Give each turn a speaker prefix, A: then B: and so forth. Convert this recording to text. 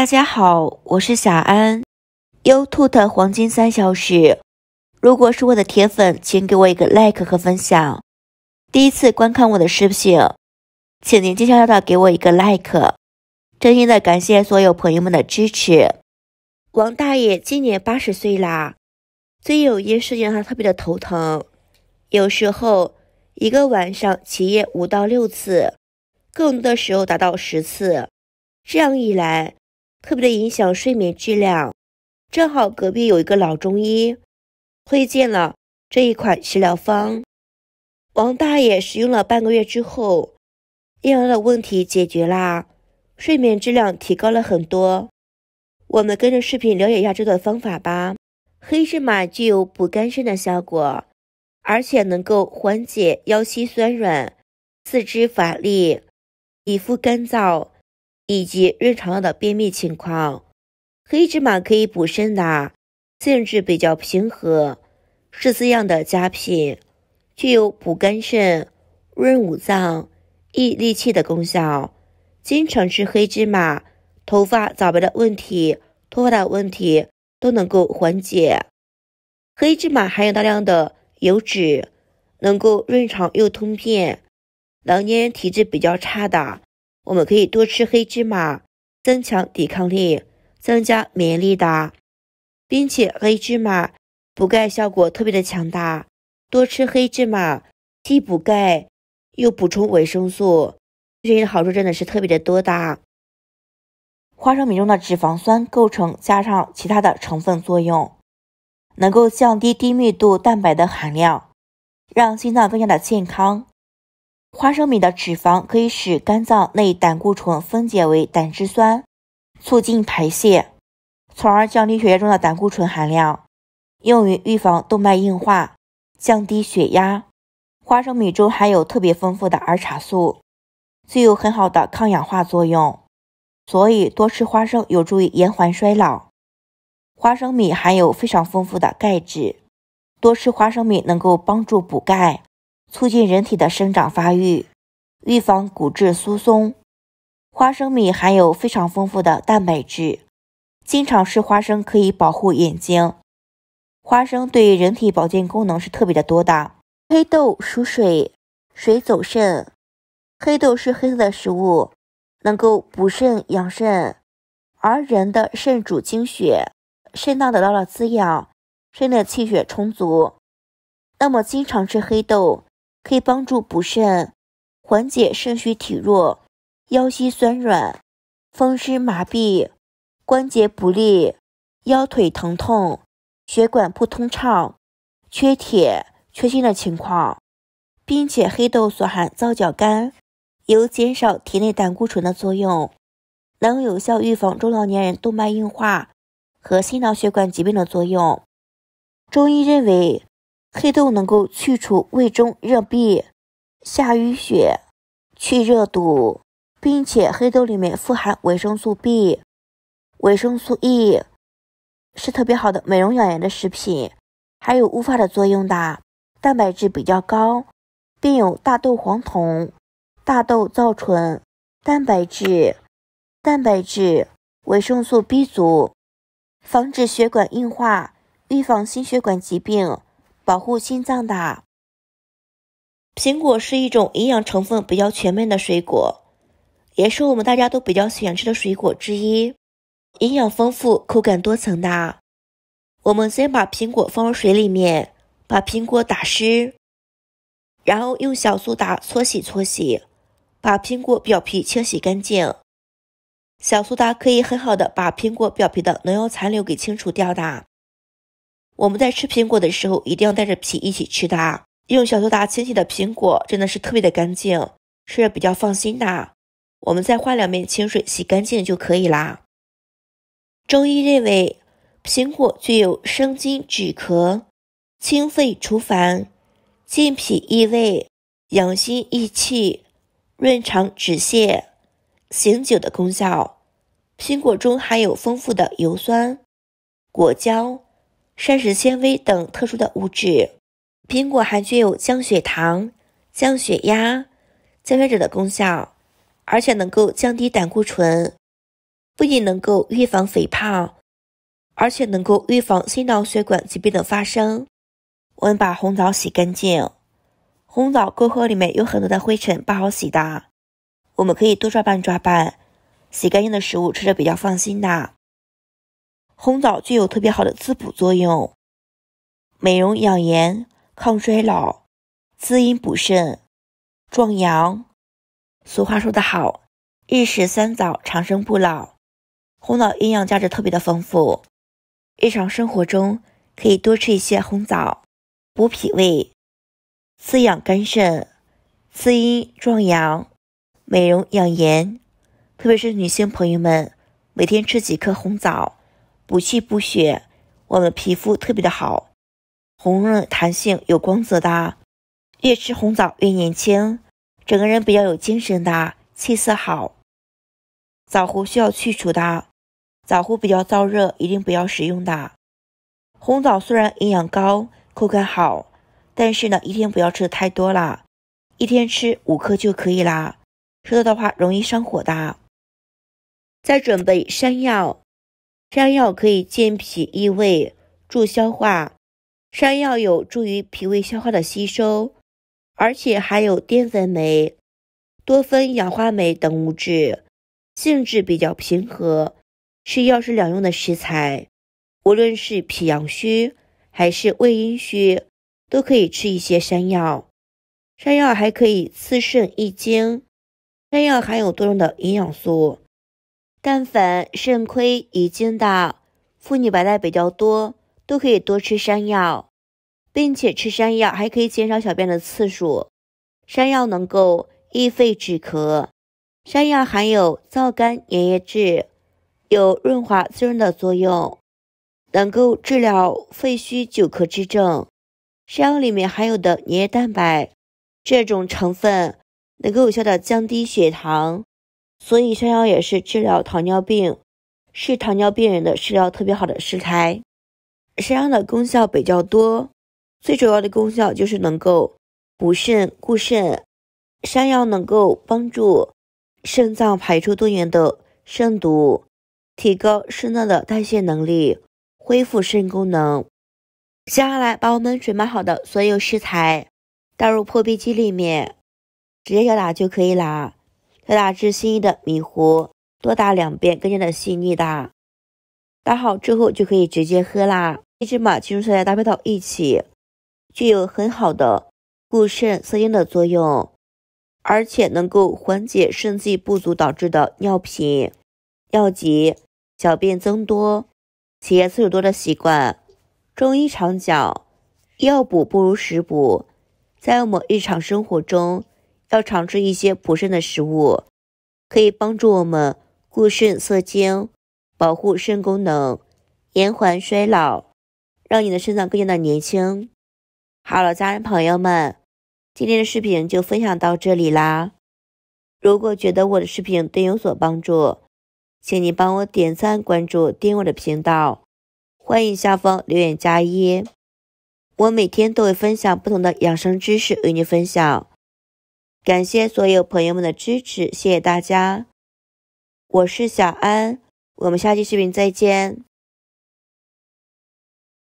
A: 大家好，我是小安，YouTube 黄金三小时。如果是我的铁粉，请给我一个 like 和分享。第一次观看我的视频，请您悄悄的给我一个 like。真心的感谢所有朋友们的支持。王大爷今年八十岁啦，最有一件事情他特别的头疼，有时候一个晚上起夜五到六次，更多的时候达到十次，这样一来。特别的影响睡眠质量，正好隔壁有一个老中医推荐了这一款食疗方。王大爷使用了半个月之后，婴儿的问题解决了，睡眠质量提高了很多。我们跟着视频了解一下这个方法吧。黑芝麻具有补肝肾的效果，而且能够缓解腰膝酸软、四肢乏力、皮肤干燥。以及润肠道的便秘情况，黑芝麻可以补肾的，性质比较平和，是滋养的佳品，具有补肝肾、润五脏、益力气的功效。经常吃黑芝麻，头发早白的问题、脱发的问题都能够缓解。黑芝麻含有大量的油脂，能够润肠又通便。老年人体质比较差的。我们可以多吃黑芝麻，增强抵抗力，增加免疫力的，并且黑芝麻补钙效果特别的强大。多吃黑芝麻，既补钙又补充维生素，这些好处真的是特别的多的。花生米中的脂肪酸构成加上其他的成分作用，能够降低低密度蛋白的含量，让心脏更加的健康。花生米的脂肪可以使肝脏内胆固醇分解为胆汁酸，促进排泄，从而降低血液中的胆固醇含量，用于预防动脉硬化、降低血压。花生米中含有特别丰富的儿茶素，具有很好的抗氧化作用，所以多吃花生有助于延缓衰老。花生米含有非常丰富的钙质，多吃花生米能够帮助补钙。促进人体的生长发育，预防骨质疏松。花生米含有非常丰富的蛋白质，经常吃花生可以保护眼睛。花生对人体保健功能是特别的多的。黑豆属水，水走肾，黑豆是黑色的食物，能够补肾养肾。而人的肾主精血，肾脏得到了滋养，肾的气血充足，那么经常吃黑豆。可以帮助补肾，缓解肾虚体弱、腰膝酸软、风湿麻痹、关节不利、腰腿疼痛、血管不通畅、缺铁、缺锌的情况，并且黑豆所含皂角苷有减少体内胆固醇的作用，能有效预防中老年人动脉硬化和心脑血管疾病的作用。中医认为。黑豆能够去除胃中热痹、下淤血、去热毒，并且黑豆里面富含维生素 B、维生素 E，是特别好的美容养颜的食品，还有乌发的作用的。蛋白质比较高，并有大豆黄酮、大豆皂醇、蛋白质、蛋白质、维生素 B 族，防止血管硬化，预防心血管疾病。保护心脏的苹果是一种营养成分比较全面的水果，也是我们大家都比较喜欢吃的水果之一，营养丰富，口感多层的。我们先把苹果放入水里面，把苹果打湿，然后用小苏打搓洗搓洗，把苹果表皮清洗干净。小苏打可以很好的把苹果表皮的农药残留给清除掉的。我们在吃苹果的时候，一定要带着皮一起吃的，用小苏打清洗的苹果真的是特别的干净，吃着比较放心的。我们再换两遍清水洗干净就可以啦。中医认为，苹果具有生津止咳、清肺除烦、健脾益胃、养心益气、润肠止泻、醒酒的功效。苹果中含有丰富的油酸、果胶。膳食纤维等特殊的物质，苹果还具有降血糖、降血压、降血脂的功效，而且能够降低胆固醇，不仅能够预防肥胖，而且能够预防心脑血管疾病的发生。我们把红枣洗干净，红枣沟壑里面有很多的灰尘，不好洗的，我们可以多抓拌抓拌，洗干净的食物吃着比较放心的。红枣具有特别好的滋补作用，美容养颜、抗衰老、滋阴补肾、壮阳。俗话说得好，“日食三枣，长生不老。”红枣营养价值特别的丰富，日常生活中可以多吃一些红枣，补脾胃、滋养肝肾、滋阴壮阳、美容养颜。特别是女性朋友们，每天吃几颗红枣。补气补血，我们皮肤特别的好，红润、弹性、有光泽的。越吃红枣越年轻，整个人比较有精神的，气色好。枣核需要去除的，枣核比较燥热，一定不要食用的。红枣虽然营养高，口感好，但是呢，一天不要吃的太多啦，一天吃五克就可以啦，吃多的话容易上火的。再准备山药。山药可以健脾益胃，助消化。山药有助于脾胃消化的吸收，而且含有淀粉酶、多酚氧化酶等物质，性质比较平和，是药食两用的食材。无论是脾阳虚还是胃阴虚，都可以吃一些山药。山药还可以滋肾益精。山药含有多种的营养素。但凡肾亏、遗精的妇女、白带比较多，都可以多吃山药，并且吃山药还可以减少小便的次数。山药能够益肺止咳，山药含有皂苷、粘液质，有润滑滋润的作用，能够治疗肺虚久咳之症。山药里面含有的粘液蛋白，这种成分能够有效的降低血糖。所以，山药也是治疗糖尿病，是糖尿病人的食疗特别好的食材。山药的功效比较多，最主要的功效就是能够补肾固肾。山药能够帮助肾脏排出多余的肾毒，提高肾脏的代谢能力，恢复肾功能。接下来，把我们准备好的所有食材倒入破壁机里面，直接搅打就可以了。打至心腻的米糊，多打两遍更加的细腻哒。打好之后就可以直接喝啦。黑芝麻、青针菜搭配到一起，具有很好的固肾、涩精的作用，而且能够缓解肾气不足导致的尿频、尿急、小便增多、起夜次数多的习惯。中医常讲，药补不如食补，在我们日常生活中。要常吃一些补肾的食物，可以帮助我们固肾涩精，保护肾功能，延缓衰老，让你的肾脏更加的年轻。好了，家人朋友们，今天的视频就分享到这里啦。如果觉得我的视频对你有所帮助，请你帮我点赞、关注、订阅我的频道，欢迎下方留言加一。我每天都会分享不同的养生知识与你分享。感谢所有朋友们的支持，谢谢大家！我是小安，我们下期视频再见。